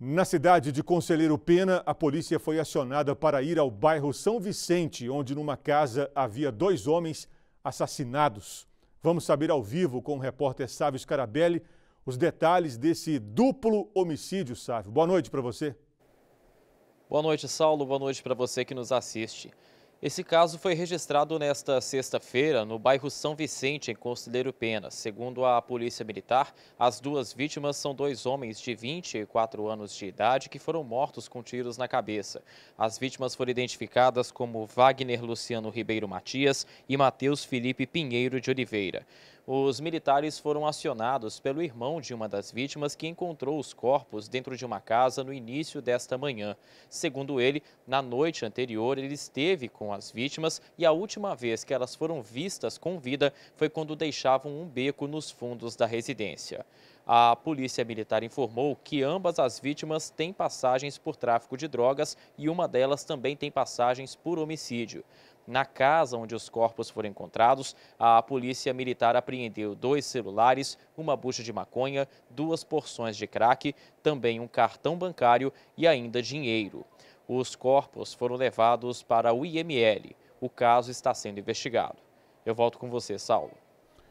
Na cidade de Conselheiro Pena, a polícia foi acionada para ir ao bairro São Vicente, onde numa casa havia dois homens assassinados. Vamos saber ao vivo com o repórter Sávio Scarabelli os detalhes desse duplo homicídio, Sávio. Boa noite para você. Boa noite, Saulo. Boa noite para você que nos assiste. Esse caso foi registrado nesta sexta-feira no bairro São Vicente, em Conselheiro Pena. Segundo a Polícia Militar, as duas vítimas são dois homens de 24 anos de idade que foram mortos com tiros na cabeça. As vítimas foram identificadas como Wagner Luciano Ribeiro Matias e Matheus Felipe Pinheiro de Oliveira. Os militares foram acionados pelo irmão de uma das vítimas que encontrou os corpos dentro de uma casa no início desta manhã. Segundo ele, na noite anterior ele esteve com as vítimas e a última vez que elas foram vistas com vida foi quando deixavam um beco nos fundos da residência. A Polícia Militar informou que ambas as vítimas têm passagens por tráfico de drogas e uma delas também tem passagens por homicídio. Na casa onde os corpos foram encontrados, a polícia militar apreendeu dois celulares, uma bucha de maconha, duas porções de crack, também um cartão bancário e ainda dinheiro. Os corpos foram levados para o IML. O caso está sendo investigado. Eu volto com você, Saulo.